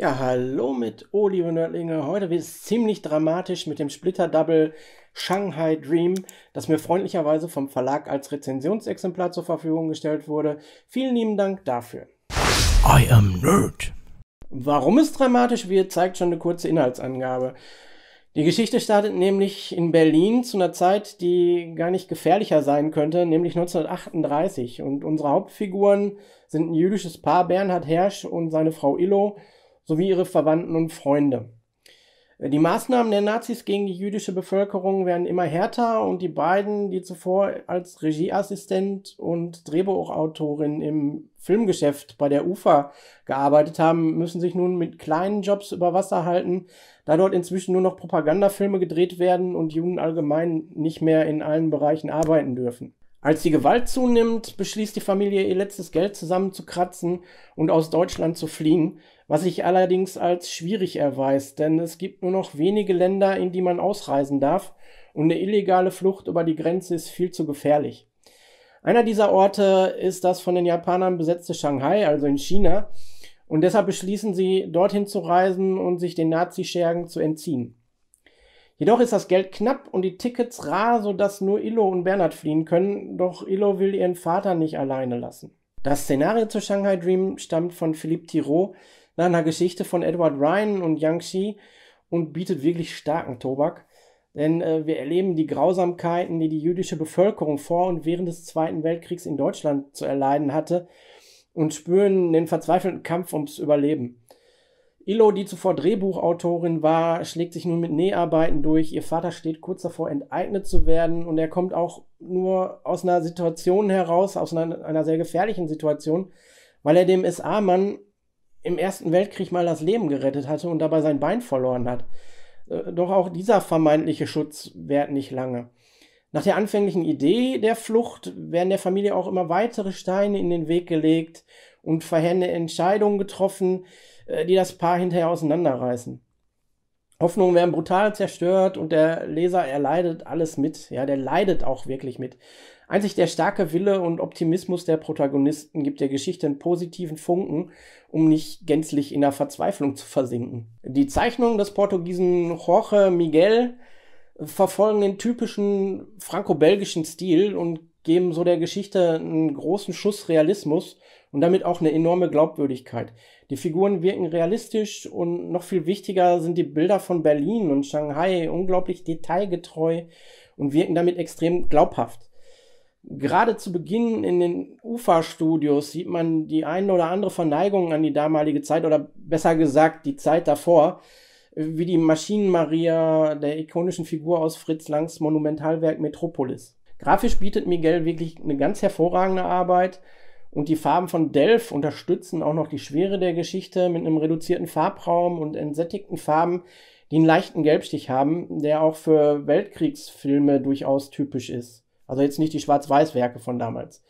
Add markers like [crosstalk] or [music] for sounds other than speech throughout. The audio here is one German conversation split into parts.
Ja, hallo mit O, liebe Nerdlinge. Heute wird es ziemlich dramatisch mit dem Splitter-Double Shanghai Dream, das mir freundlicherweise vom Verlag als Rezensionsexemplar zur Verfügung gestellt wurde. Vielen lieben Dank dafür. I am Nerd. Warum es dramatisch wird, zeigt schon eine kurze Inhaltsangabe. Die Geschichte startet nämlich in Berlin zu einer Zeit, die gar nicht gefährlicher sein könnte, nämlich 1938. Und unsere Hauptfiguren sind ein jüdisches Paar, Bernhard Hersch und seine Frau Illo, sowie ihre Verwandten und Freunde. Die Maßnahmen der Nazis gegen die jüdische Bevölkerung werden immer härter und die beiden, die zuvor als Regieassistent und Drehbuchautorin im Filmgeschäft bei der UFA gearbeitet haben, müssen sich nun mit kleinen Jobs über Wasser halten, da dort inzwischen nur noch Propagandafilme gedreht werden und Juden allgemein nicht mehr in allen Bereichen arbeiten dürfen. Als die Gewalt zunimmt, beschließt die Familie, ihr letztes Geld zusammenzukratzen und aus Deutschland zu fliehen, was sich allerdings als schwierig erweist, denn es gibt nur noch wenige Länder, in die man ausreisen darf, und eine illegale Flucht über die Grenze ist viel zu gefährlich. Einer dieser Orte ist das von den Japanern besetzte Shanghai, also in China, und deshalb beschließen sie, dorthin zu reisen und sich den Nazischergen zu entziehen. Jedoch ist das Geld knapp und die Tickets rar, sodass nur Illo und Bernhard fliehen können, doch Illo will ihren Vater nicht alleine lassen. Das Szenario zu Shanghai Dream stammt von Philippe Thiraud nach einer Geschichte von Edward Ryan und Yang Shi und bietet wirklich starken Tobak. Denn äh, wir erleben die Grausamkeiten, die die jüdische Bevölkerung vor und während des Zweiten Weltkriegs in Deutschland zu erleiden hatte und spüren den verzweifelten Kampf ums Überleben. Illo, die zuvor Drehbuchautorin war, schlägt sich nun mit Näharbeiten durch. Ihr Vater steht kurz davor, enteignet zu werden und er kommt auch nur aus einer Situation heraus, aus einer, einer sehr gefährlichen Situation, weil er dem SA-Mann im Ersten Weltkrieg mal das Leben gerettet hatte und dabei sein Bein verloren hat. Äh, doch auch dieser vermeintliche Schutz währt nicht lange. Nach der anfänglichen Idee der Flucht werden der Familie auch immer weitere Steine in den Weg gelegt und verheerende Entscheidungen getroffen, äh, die das Paar hinterher auseinanderreißen. Hoffnungen werden brutal zerstört und der Leser erleidet alles mit. Ja, der leidet auch wirklich mit. Einzig der starke Wille und Optimismus der Protagonisten gibt der Geschichte einen positiven Funken, um nicht gänzlich in der Verzweiflung zu versinken. Die Zeichnung des Portugiesen Jorge Miguel verfolgen den typischen franco-belgischen Stil und geben so der Geschichte einen großen Schuss Realismus und damit auch eine enorme Glaubwürdigkeit. Die Figuren wirken realistisch und noch viel wichtiger sind die Bilder von Berlin und Shanghai unglaublich detailgetreu und wirken damit extrem glaubhaft. Gerade zu Beginn in den Ufa-Studios sieht man die eine oder andere Verneigung an die damalige Zeit oder besser gesagt die Zeit davor wie die Maschinenmaria der ikonischen Figur aus Fritz Langs Monumentalwerk Metropolis. Grafisch bietet Miguel wirklich eine ganz hervorragende Arbeit und die Farben von Delph unterstützen auch noch die Schwere der Geschichte mit einem reduzierten Farbraum und entsättigten Farben, die einen leichten Gelbstich haben, der auch für Weltkriegsfilme durchaus typisch ist. Also jetzt nicht die Schwarz-Weiß-Werke von damals.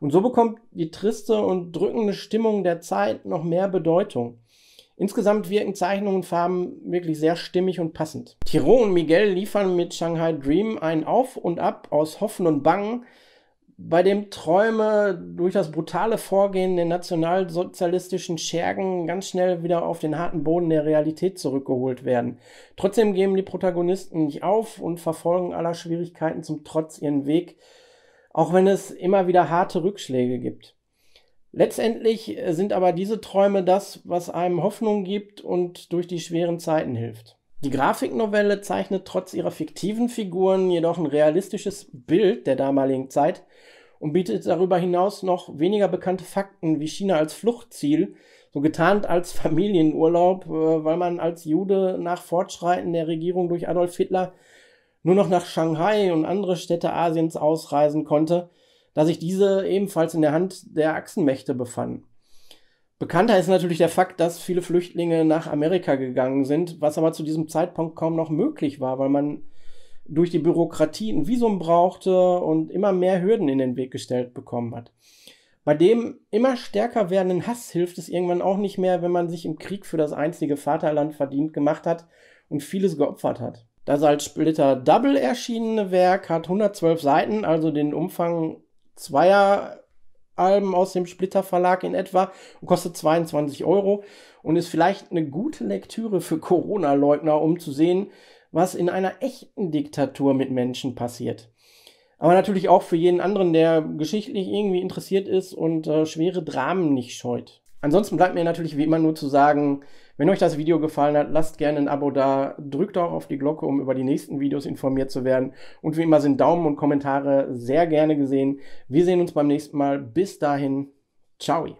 Und so bekommt die triste und drückende Stimmung der Zeit noch mehr Bedeutung. Insgesamt wirken Zeichnungen und Farben wirklich sehr stimmig und passend. Thiro und Miguel liefern mit Shanghai Dream ein Auf und Ab aus Hoffen und Bangen, bei dem Träume durch das brutale Vorgehen der nationalsozialistischen Schergen ganz schnell wieder auf den harten Boden der Realität zurückgeholt werden. Trotzdem geben die Protagonisten nicht auf und verfolgen aller Schwierigkeiten zum Trotz ihren Weg, auch wenn es immer wieder harte Rückschläge gibt. Letztendlich äh, sind aber diese Träume das, was einem Hoffnung gibt und durch die schweren Zeiten hilft. Die Grafiknovelle zeichnet trotz ihrer fiktiven Figuren jedoch ein realistisches Bild der damaligen Zeit und bietet darüber hinaus noch weniger bekannte Fakten wie China als Fluchtziel, so getarnt als [laughs] Familienurlaub, äh, weil man als Jude nach Fortschreiten der Regierung durch Adolf Hitler nur noch nach Shanghai und andere Städte Asiens ausreisen konnte, da sich diese ebenfalls in der Hand der Achsenmächte befanden. Bekannter ist natürlich der Fakt, dass viele Flüchtlinge nach Amerika gegangen sind, was aber zu diesem Zeitpunkt kaum noch möglich war, weil man durch die Bürokratie ein Visum brauchte und immer mehr Hürden in den Weg gestellt bekommen hat. Bei dem immer stärker werdenden Hass hilft es irgendwann auch nicht mehr, wenn man sich im Krieg für das einzige Vaterland verdient gemacht hat und vieles geopfert hat. Das als Splitter Double erschienene Werk hat 112 Seiten, also den Umfang zweier Alben aus dem Splitter Verlag in etwa und kostet 22 Euro und ist vielleicht eine gute Lektüre für Corona-Leugner, um zu sehen, was in einer echten Diktatur mit Menschen passiert. Aber natürlich auch für jeden anderen, der geschichtlich irgendwie interessiert ist und äh, schwere Dramen nicht scheut. Ansonsten bleibt mir natürlich wie immer nur zu sagen, wenn euch das Video gefallen hat, lasst gerne ein Abo da, drückt auch auf die Glocke, um über die nächsten Videos informiert zu werden. Und wie immer sind Daumen und Kommentare sehr gerne gesehen. Wir sehen uns beim nächsten Mal. Bis dahin, ciao.